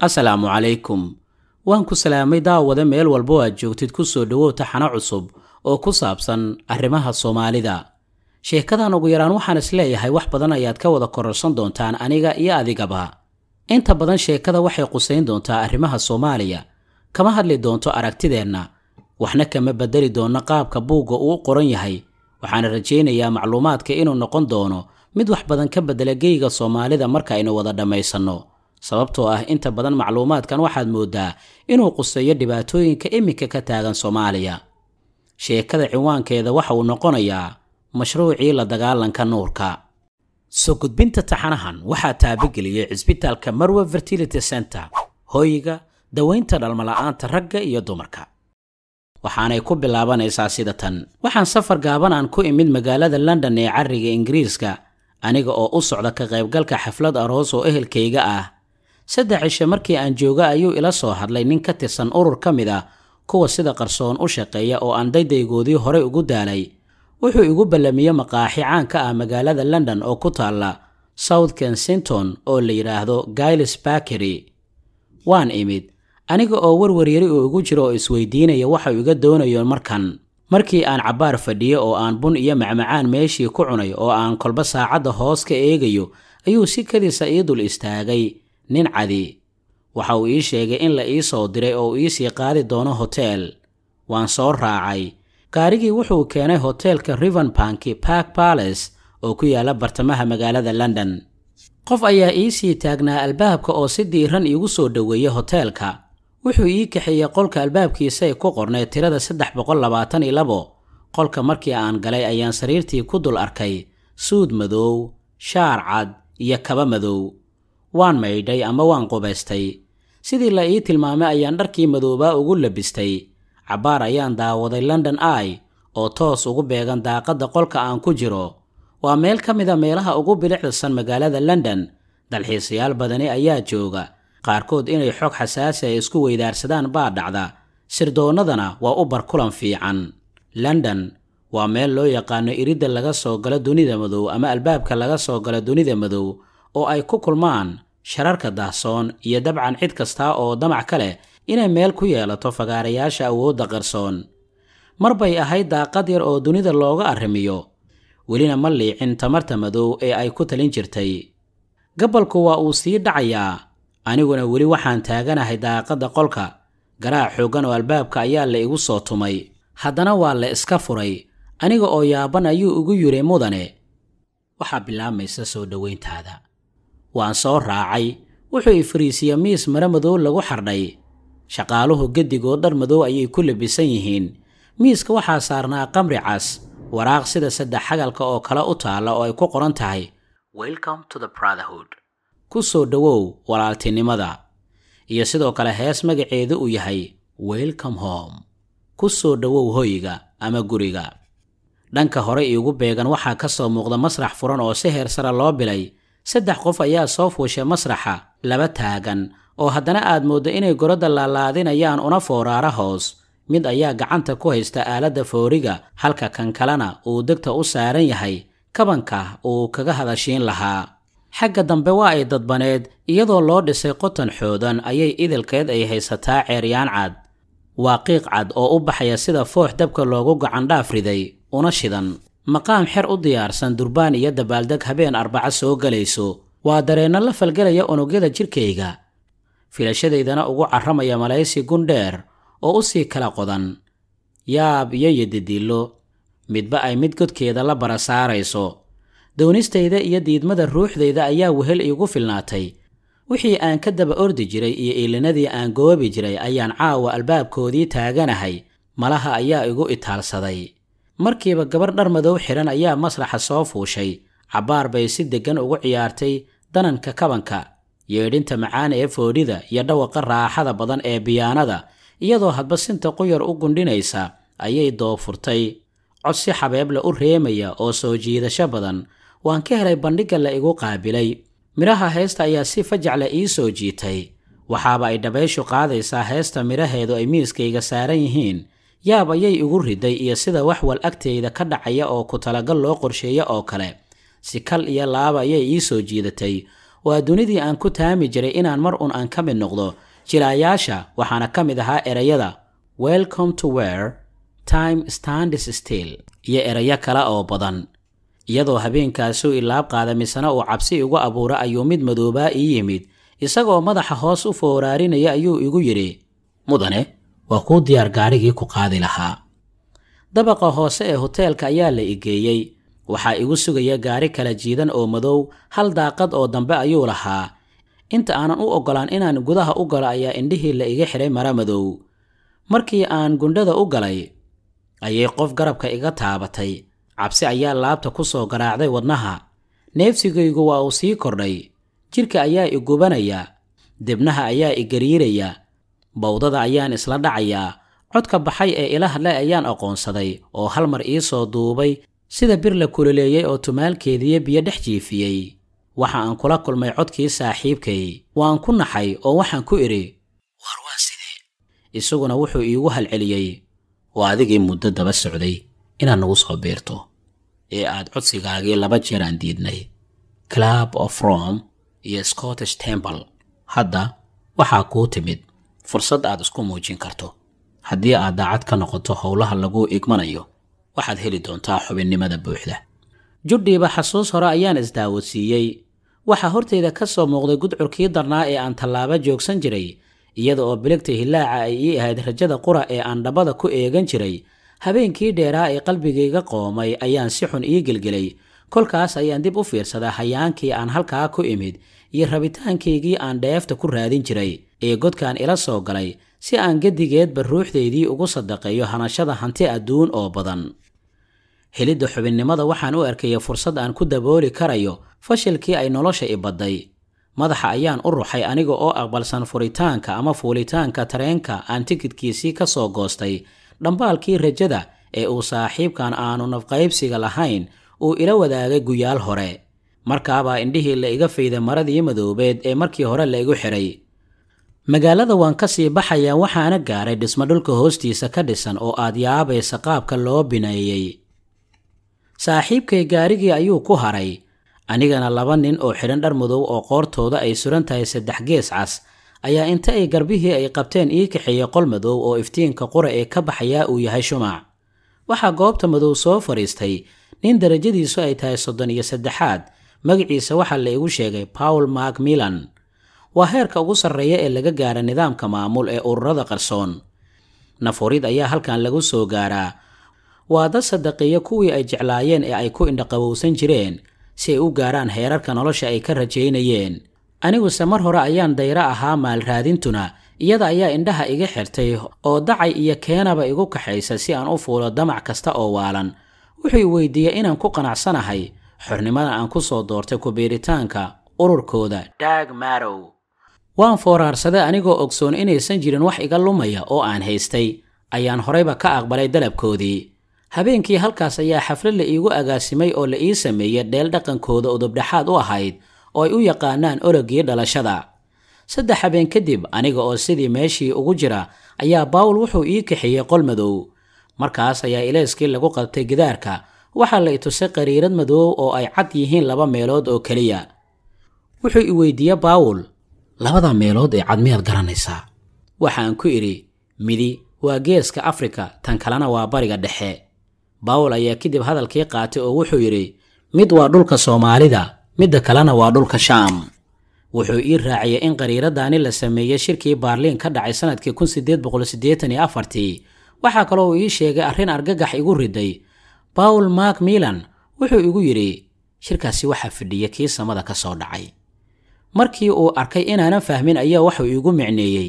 asalaamu calaykum waan ku salaamay daawada meel walbo aad joogtid ku soo dhowoota xano cusub oo ku saabsan arrimaha soomaalida sheekadan ugu yaraan waxaan isleeyahay wax badan ayaad ka wada kororsan doontaan aniga iyo adigaba inta badan sheekada waxay qusayn doontaa arrimaha soomaaliya kama hadli doonto aragtideenna waxna kama beddeli doonno qaabka buugga uu u qoran yahay waxaana rajaynayaa macluumaadka inuu noqon doono mid wax badan ka beddela geyga soomaalida markaaynu wada dhammaysanno sababtoo ah inta badan macluumaadkan waxaad moodaa inuu quseeyo dhibaatooyinka iminka ka taagan soomaaliya sheekada cinwaankeeda waxa uu noqonayaa mashruucii la dagaalanka nuurka soo gudbinta taxanahan waxaa taabageliyey cisbitaalka marwe fertility center hooyiga dawaynta dhalmala'aanta ragga iyo dumarka waxaanay ku bilaabanaysaa sida tan waxaan safar gaaban aan ku imid magaalada london ee carriga ingiriiska aniga oo u socda ka qaybgalka xaflad aroos oo ehelkayga ah saddex cishe markii aan jooga ayuu ila soo hadlay nin ka tirsan urur ka mid ah kuwa sida qarsoon u shaqeeya oo aan daydaygoodii horay ugu daalay wuxuu igu ballamiyey maqaaxi caan ka ah magaalada london oo ku taalla south kensington oo la yidhaahdo gailes bakery waan imid aniga oo warwaryari uu igu jiro oo isweydiinaya waxa iga doonayo markan markii aan cabbaar fadhiye oo aan bun iyo macmacaan meeshii ku cunay oo aan kolba saacadda hoos ka eegayo ayuu si kadiisa ah ii dul istaagay nin cadi waxa uu ii sheegay in la ii soo diray oo uu iisii qaadi doono hoteel waan soo raacay gaarigii wuxuu keenay hoteelka rivenbanki park balace oo ku yaala bartamaha magaalada london qof ayaa iisii taagnaa albaabka oo si diiran iigu soo dhoweeyey hoteelka wuxuu ii kaxeeyey qolka albaabkiisaay ku qornay tirada saddex boqol labaatan iyo labo qolka markii aan galay ayaan sariirtii ku dul arkay suud madow shaar cad iyo kaba madow waan maydhay ama waan qubaystay sidii la ii tilmaamay ayaan dharkii madoobaa ugu labistay cabbaar ayaan daawaday london ai oo toos ugu beegan daaqadda qolka aan ku jiro waa meel ka mida ah meelaha ugu bilicsan magaalada london dalxiisayaal badani ayaa jooga qaarkood inay xog xasaasi ay isku weydaarsadaan baa dhacda sirdoonnadana waa u barkulan fiican london waa meel loo yaqaano iridda laga soo galo dunida madow ama albaabka laga soo galo dunida madow oo ay ku kulmaan shararka daahsoon iyo dabcan cid kasta oo damac ka leh inay meel ku yeelato fagaarayaasha awoodda qarsoon mar bay ahayd daaqad yar oo dunida looga arrimiyo welina ma liicin tamarta madow ee ay ku talin jirtay gabalku waa uu sii dhacayaa aniguna weli waxaan taaganahay daaqadda qolka garaac xooggan oo albaabka ayaa la igu soo tumay haddana waa la iska furay aniga oo yaaban ayuu igu yidhi mudane waxaa bilaabmaysa soo dhowayntaada waan soo raacay wuxuu ifriisiya miis mare madow lagu xardhay shaqaaluhu geddigoo dhar madow ayay ku labisan yihiin miiska waxaa saarnaa qamri cas waraaq sida saddex xagalka oo kale u taalla oo ay ku qoran tahay welcome to the brotherhood ku soo dhowow walaaltinimada iyo sidoo kale hees magaceeda uu yahay welcome home ku soo dhowow hoyga ama guriga dhanka hore iigu beegan waxaa ka soo muuqda masrax furan oo si heersare loo bilay saddex qof ayaa soo fuushay masraxa laba taagan oo haddana aad mooddo inay goradda laalaadinayaan una fooraara hoos mid ayaa gacanta ku haysta aaladda fooriga halka kan kalena uu degta u saaran yahay kabanka uu kaga hadashiin lahaa xagga dambe waa ay dadbaneed iyadoo loo dhisay qotan xoodan ayay idilkeed ay haysataa ceeryaan cad waa qiiq cad oo u baxaya sida foox dabka loogu gacandhaaf riday una shidan maqaam xer u diyaarsan durbaan iyo dabaaldeg habeen arbaca soo galayso waa dareenno la falgelaya unugyada jidhkayga filashadaydana ugu carramaya malaysi gundheer oo u sii kala qodan yaab iyo yadidiillo midba ay mid godkeeda la bara saarayso doonistayda iyo diidmada ruuxdayda ayaa wehel iigu filnaatay wixii aan ka daba ordi jiray iyo iilinadii aan goobi jiray ayaan caawa albaabkoodii taaganahay malaha ayaa igu itaalsaday markiiba gabar dhar madow xidhan ayaa masraxa soo fuushay cabbaar bay si deggan ugu ciyaartay dananka kabanka yeedhinta macaan ee foodhida iyo dhawaqa raaxada badan ee biyaanada iyadoo hadba sinta quyar u gundhinaysa ayay doofurtay cod si xabeebla u reemaya oo soo jiidasho badan waan ka helay bandhigga la igu qaabilay midhaha heesta ayaa si fajacla ii soo jiitay waxaaba ay dhabayshu qaadaysaa heesta midhaheedu ay miiskayga saaran yihiin yaab ayay igu riday iyo sida wax wal agtayda ka dhacaya oo ku talagal loo qorsheeyo oo kale si kal iyo laaba ayay ii soo jiidatay waa dunidii aan ku taami jiray inaan mar un aan ka mid noqdo jilaayaasha waxaana ka mid ahaa erayada welcome to were time standis still iyo erayo kale oo badan iyadoo habeenkaasuu ilaab qaada misana uu cabsi igu abuura ayuu mid madoobaa ii yimid isagoo madaxa hoos u fooraarinaya ayuu igu yidhi mudane waa kuu diyaar gaarigii ku qaadi lahaa dabaqa hoose ee hoteelka ayaa la igeeyey waxaa igu sugaya gaari kala jiidan oo madow hal daaqad oo dambe ayuu lahaa inta aanan u oggolaan inaan gudaha u galo ayaa indhihii la iga xidhay mara madow markii aan gundhada u galay ayay qof garabka iga taabatay cabsi ayaa laabta ku soo garaacday wadnaha neefsigaygu waa uu sii kordhay jidhka ayaa i gubanaya debnaha ayaa i gariiraya bawdada ayaan isla dhacayaa codka baxay ee ilahadle ayaan aqoonsaday oo hal mar ii soo duubay sida bir la kululeeyey oo tumaalkeediyo biyo dhex jiifiyey waxa aan kula kulmay codkii saaxiibkay waan ku naxay oo waxaan ku idhi waar waa sidee isaguna wuxuu iigu halceliyey waa adigii muddo daba socday inaad nagu soo biirto ee aad codsigaagii laba jeer aan diidnay club of rome iyo scottish temple hadda waxaa kuu timid fursad aad isku muujin karto haddii aad daacad ka noqoto howlaha lagu igmanayo waxaad heli doontaa xubinnimada buuxda judhiiba xasuus hore ayaan isdaawadsiiyey waxaa horteyda ka soo muuqday gudcurkii darnaa ee aan tallaabo joogsan jiray iyada oo biligta hillaaca ay ii ahayd rajada qura ee aan dhabada ku eegan jiray habeenkii dheeraa ee qalbigayga qoomay ayaan si xun ii gelgelay kolkaas ayaan dib u fiirsaday hayaankii aan halkaa ku imid iyo rabitaankaygii aan dheefta ku raadin jiray ee godkaan ila soo galay si aan gedigeedba ruuxdeydii ugu sadaqeeyo hanashada hanti adduun oo badan helidda xubinnimada waxaan u arkaya fursad aan ku dabooli karayo fashilkii ay nolosha ibadday madaxa ayaan u ruxay aniga oo aqbalsan furitaanka ama fuulitaanka tareenka aan tikidkiisii ka soo goostay dhambaalkii rajada ee uu saaxiibkan aanu nafqaybsiga lahayn uu ila wadaagay guyaal hore markaabaa indhihii la iga fayday maradii madoobeed ee markii hore la igu xidhay magaalada waan ka sii baxayaa waxaana gaaray dhismo dhulka hoostiisa ka dhisan oo aad yaabaysa qaabka loo bineeyey saaxiibkay gaarigii ayuu ku haray anigana laba nin oo xidhan dhar madow oo qoortooda ay suran tahay saddex gees cas ayaa inta ay garbihii ay qabteen ii kaxeeyey qol madow oo iftiinka qura ee ka baxayaa uu yahay shumac waxaa goobta madow soo fadhiistay nin darajadiisu ay tahay soddon iyo saddexaad magiciisa waxaa la igu sheegay pawl mark milan waa heerka ugu sarreeya ee laga gaara nidaamka maamul ee ururada qarsoon nafurid ayaa halkan lagu soo gaaraa waa dad sadaqeeya kuwii ay jeclaayeen ee ay ku indhaqabowsan jireen si ay u gaaraan heerarka nolosha ay ka rajaynayeen aniguse mar hore ayaan dayro ahaa maalraadintuna iyada ayaa indhaha iga xirtay oo dacay iyo keenaba igu kaxaysa si aan u fuulo damac kasta oo waalan wuxuu i weydiiyey inaan ku qanacsanahay xornimada aan ku soo doortay ku biiritaanka ururkooda daag waan fooraarsaday anigoo ogsoon inaysan jirin wax iga lumaya oo aan haystay ayaan horeyba ka aqbalay dalabkoodii habeenkii halkaas ayaa xaflad la iigu agaasimay oo la ii sameeyey dheel dhaqankooda udubdhexaad u ahayd oo ay u yaqaanaan ologii dhalashada saddex habeen kadib aniga oo sidii meeshii ugu jira ayaa baawul wuxuu ii kaxeeyey qol madow markaas ayaa ileyskii lagu qabtay gidaarka waxaa la itusay qariirad madow oo ay cad yihiin laba meelood oo keliya wuxuu i weydiiyey labada meelood ee cadmiyaad garanaysaa waxaan ku idhi midi waa geeska afrika tan kalena waa bariga dhexe bawl ayaa kadib hadalkii qaatay oo wuxuu yidhi mid waa dhulka soomaalida midda kalena waa dhulka shaam wuxuu ii raaciyay in qariiradaani la sameeyey shirkii baarliin ka dhacay sannadkii kunsideedboqolsiddeetaniyoafartii waxaa kaloo uu ii sheegay arrin argagax igu riday bawl mark milan wuxuu igu yidhi shirkaasi waxaa fadhiya kii samada ka soo dhacay markii uu arkay inaanan fahmin ayaa waxuu iigu micneeyey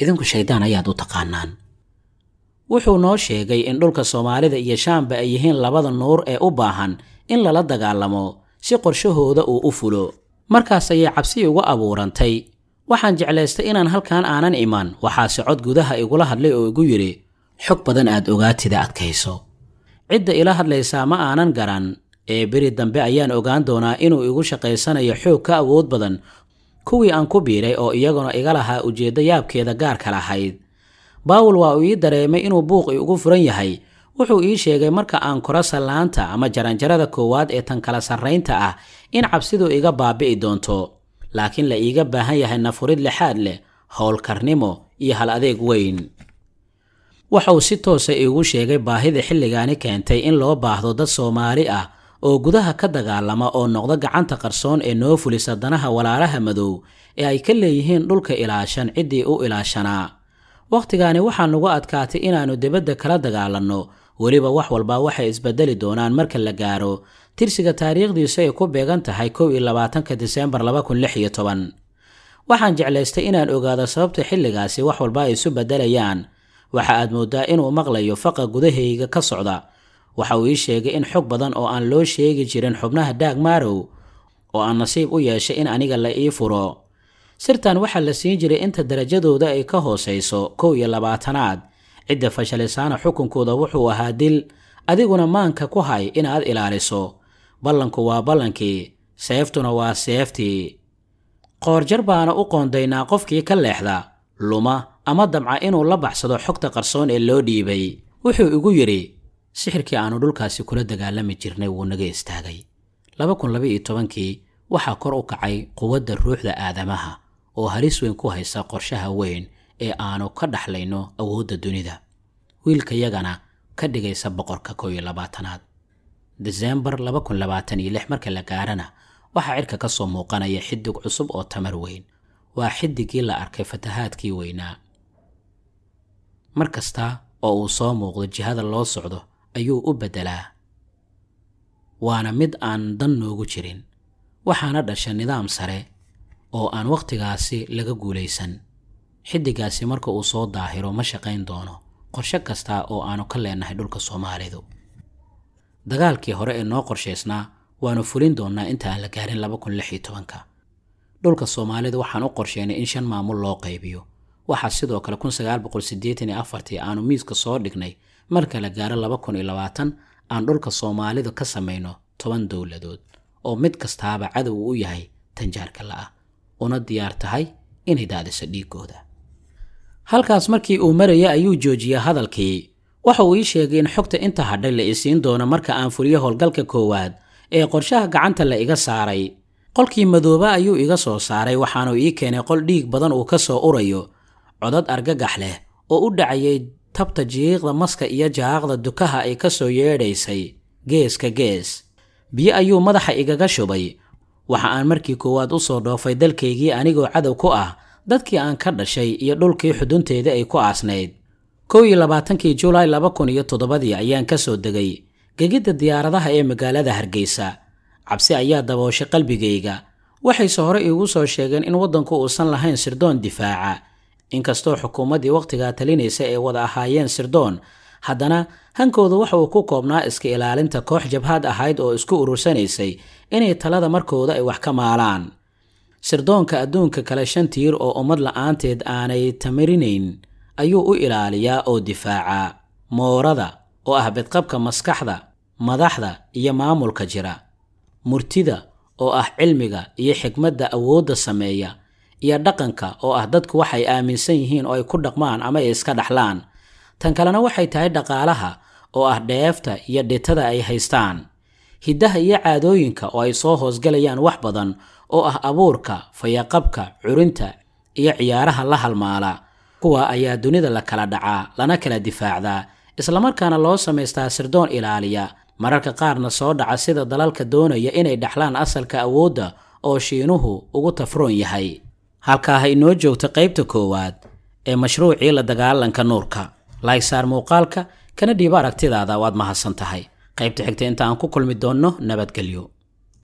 idinku shaydaan ayaad u taqaanaan wuxuu noo sheegay in dhulka soomaalida iyo shaamba ay yihiin labada nuur ee u baahan in lala dagaalamo si qorshahooda uu u fulo markaas ayay cabsi igu abuurantay waxaan jeclaystay inaan halkan aanan iman waxaase cod gudaha igula hadlay oo igu yidhi xog badan aad ogaatida adkayso cidda ila hadlaysaa ma aanan garan ee beri dambe ayaan ogaan doonaa inuu igu shaqaysanayo xoog ka awood badan kuwii aan ku biiray oo iyaguna iga lahaa ujeeddo yaabkeeda gaarka lahayd baawul waa uu ii dareemay inuu buuqii ugu furan yahay wuxuu ii sheegay marka aan koro sallaanta ama jaranjarada koowaad ee tan kala sarraynta ah in cabsidu iga baabi'i doonto laakiin la iiga baahan yahay nafurid lixaad leh howlkarnimo iyo hal adeeg weyn waxauu si toosa iigu sheegay baahida xilligaani keentay in loo baahdo dad soomaali ah oo gudaha ka dagaalama oo noqda gacanta qarsoon ee noo fulisa danaha walaalaha madow ee ay ka leeyihiin dhulka ilaashan ciddii u ilaashanaa wakhtigaani waxaa nugu adkaatay inaannu dibadda kala dagaalanno weliba wax walba waxay isbeddeli doonaan marka la gaaro tirsiga taariikhdiisu ay ku beegan tahay kow iyo labaatanka diseembar laba kun lix iyo toban waxaan jeclaystay inaan ogaado sababta xilligaasi wax walba ay isu beddelayaan waxa aad mooddaa inuu maqlayo faqa gudahayga ka socda waxa uu ii sheegay in xog badan oo aan loo sheegi jirin xubnaha daag maarow oo aan nasiib u yeeshay in aniga la ii furo sirtan waxaa la siin jiray inta darajadooda ay ka hoosayso kow iyo labaatanaad cidda fashalisaana xukunkooda wuxuu ahaa dil adiguna maanka ku hay inaad ilaaliso ballanku waa ballankii seeftuna waa seeftii qoorjar baana u qoondaynaa qofkii ka leexda luma ama damca inuu la baxsado xogta qarsoon ee loo dhiibay wuxuu igu yidhi sixirkii aanu dhulkaasi kula dagaalami jirnay wuu naga istaagay kii waxaa kor u kacay quwadda ruuxda aadamaha oo halis weyn ku haysa qorshaha weyn ee aanu ka dhaxlayno awoodda dunida wiilkayagana ka dhigaysa boqorka kow iyo labaatanaad deseembar marka la gaarana waxaa cirka ka soo muuqanaya xidig cusub oo tamar weyn waa xidigii la arkay fatahaadkii weynaa mar kasta oo uu soo muuqdo jihada loo socdo ayuu u beddelaa waana mid aan dan noogu jirin waxaana dhasha nidaam sare oo aan wakhtigaasi laga guulaysan xiddigaasi marka uu soo daahiro ma shaqayn doono qorshe kasta oo aanu ka leenahay dhulka soomaalidu dagaalkii hore ee noo qorshaysnaa waanu fulin doonnaa inta aan la gaarin laba kun lix iyo tobanka dhulka soomaalidu waxaan u qorsheynay in shan maamul loo qaybiyo waxaa sidoo kale aanu miiska soo dhignay marka la gaaro aan dhulka soomaalidu ka samayno toban dowladood oo mid kastaaba cadow u yahay tanjaarka la'ah una diyaar tahay inay daadiso dhiiggooda halkaas markii uu maraya ayuu joojiyaa hadalkii waxa uu ii sheegay in xogta inta hadhay la isiin doono marka aan fuliyo howlgalka koowaad ee qorshaha gacanta la iga saaray qolkii madooba ayuu iga soo saaray waxaanu ii keenay qol dhiig badan uu ka soo urayo codad argagax leh oo u dhacayay tabta jiiiqda maska iyo jaaqda dukaha ay ka soo yeedhaysay geeska gees biyo ayuu madaxa igaga shubay waxa aan markii koowaad u soo dhoofay dalkaygii anigoo cadow ku ah dadkii aan ka dhashay iyo dhulkii xudunteeda ay ku aasnayd kow iyo labaatankii julaay laba kun iyo toddobadii ayaan ka soo degay gegidda diyaaradaha ee magaalada hargeysa cabsi ayaa dabooshay qalbigayga waxayse hore iigu soo sheegeen in waddanku uusan lahayn sirdoon difaaca inkastoo xukuumaddii wakhtigaa talinaysa ay wada ahaayeen sirdoon haddana hankooda waxa uu ku koobnaa iska ilaalinta koox jabhaad ahayd oo isku urursanaysay inay talada markooda ay wax ka maalaan sirdoonka adduunka kale shan tiir oo ummad la'aanteed aanay tamarinayn ayuu u ilaaliyaa oo difaacaa moorada oo ah bidqabka maskaxda madaxda iyo maamulka jira murtida oo ah cilmiga iyo xigmadda awoodda sameeya iyo dhaqanka oo ah dadku waxay aaminsan yihiin oo ay ku dhaqmaan ama ay iska dhaxlaan tan kalena waxay tahay dhaqaalaha oo ah dheefta iyo dhitada ay haystaan hiddaha iyo caadooyinka oo ay soo hoosgalayaan wax badan oo ah abuurka fayaqabka curinta iyo ciyaaraha la halmaala kuwa ayaa dunida la kala dhacaa lana kala difaacdaa islamarkaana loo samaystaa sirdoon ilaaliya mararka qaarna soo dhaca sida dalalka doonaya inay dhexlaan asalka awoodda oo shiinuhu ugu tafroon yahay halkaa ha inoo joogta qaybta koowaad ee mashruucii la dagaalanka nuurka laysaar muuqaalka kana dhiiba aragtidaada waad mahadsan tahay qaybta xigta inta aan ku kulmi doonno nabadgelyo